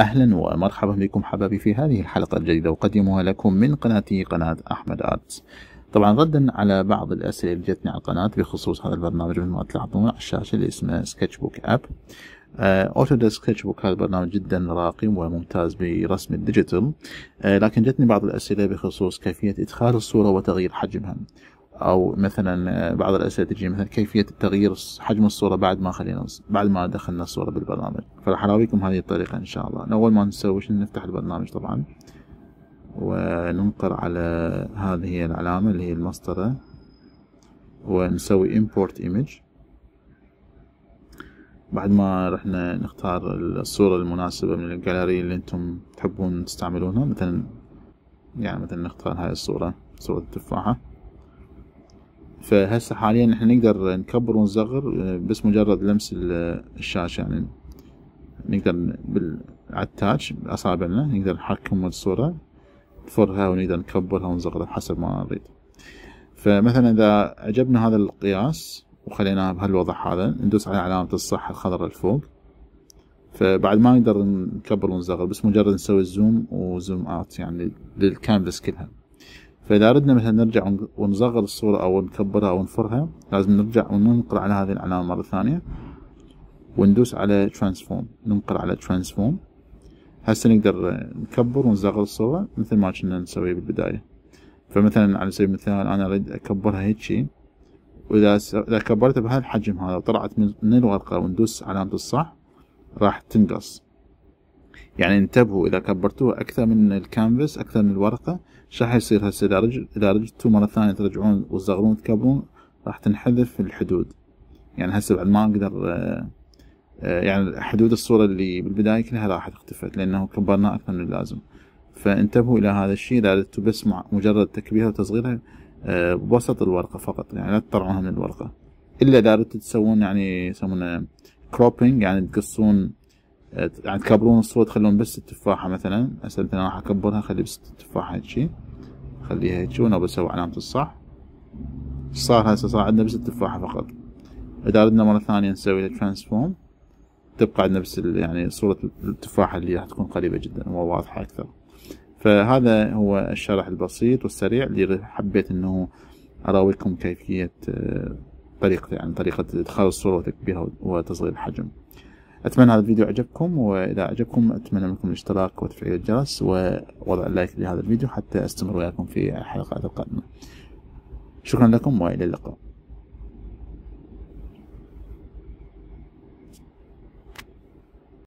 أهلا ومرحبا بكم حبايبي في هذه الحلقة الجديدة أقدمها لكم من قناتي قناة أحمد آرتس طبعا ردا على بعض الأسئلة اللي جتني على القناة بخصوص هذا البرنامج مثل ما تلاحظون على الشاشة اللي اسمه سكتش بوك أب اوتوديسك سكتش بوك هذا برنامج جدا راقي وممتاز برسم الديجيتال آه، لكن جتني بعض الاسئله بخصوص كيفيه ادخال الصوره وتغيير حجمها او مثلا آه، بعض الاسئله تجي مثلا كيفيه التغيير حجم الصوره بعد ما خلينا بعد ما دخلنا الصوره بالبرنامج فراح اراويكم هذه الطريقه ان شاء الله اول ما نسوي شنو نفتح البرنامج طبعا وننقر على هذه العلامه اللي هي المسطره ونسوي import image بعد ما رحنا نختار الصورة المناسبة من الجاليري اللي انتم تحبون تستعملونها مثلا يعني مثلا نختار هاي الصورة صورة التفاحة فهسه حاليا احنا نقدر نكبر ونصغر آه، بس مجرد لمس الشاشة يعني نقدر على التاتش بأصابعنا نقدر نحكم الصورة نفرها ونقدر نكبرها ونصغرها حسب ما نريد فمثلا إذا عجبنا هذا القياس وخليناه بهالوضع هذا ندوس على علامة الصح الخضر الفوق فبعد ما نقدر نكبر ونصغر بس مجرد نسوي زوم وزوم اوت يعني للكانفاس كلها فإذا أردنا مثلا نرجع ونصغر الصورة أو نكبرها أو نفرها لازم نرجع وننقل على هذه العلامة مرة ثانية وندوس على ترانسفورم ننقل على ترانسفورم هسه نقدر نكبر ونصغر الصورة مثل ما كنا نسوي بالبداية فمثلا على سبيل المثال أنا أريد أكبرها هيك شي وإذا إذا كبرتها بهالحجم هذا وطلعت من الورقة وندوس علامة الصح راح تنقص يعني انتبهوا إذا كبرتوها أكثر من الكانفاس أكثر من الورقة ايش راح يصير هسه إذا رج... إذا رجعتوا مرة ثانية ترجعون وتصغرون تكبرون راح تنحذف الحدود يعني هسه بعد ما أقدر آه، آه، يعني حدود الصورة اللي بالبداية كلها راحت اختفت لأنه كبرناها أكثر من اللازم فانتبهوا إلى هذا الشيء إذا ردتوا بس مجرد تكبيرها وتصغيرها بوسط آه، الورقة فقط يعني لا تطلعونها من الورقة إلا إذا ردتوا تسوون يعني يسمونه كروبينج يعني تقصون يعني تكبرون الصورة تخلون بس التفاحة مثلا هسه مثلا راح أكبرها أخلي بس التفاحة هيجي أخليها هيجي وأنا بسوي علامة الصح صار هسه صار عندنا بس التفاحة فقط إذا ردنا مرة ثانية نسوي ترانسفورم تبقى عندنا بس يعني صورة التفاحة اللي راح تكون قريبة جدا وواضحة أكثر فهذا هو الشرح البسيط والسريع اللي حبيت انه اراويكم كيفية آه، طريقة يعني طريقة ادخال الصورة وتكبيرها وتصغير الحجم أتمنى هذا الفيديو عجبكم وإذا عجبكم أتمنى منكم الاشتراك وتفعيل الجرس ووضع اللايك لهذا الفيديو حتى أستمر وياكم في الحلقات القادمة شكرا لكم وإلى اللقاء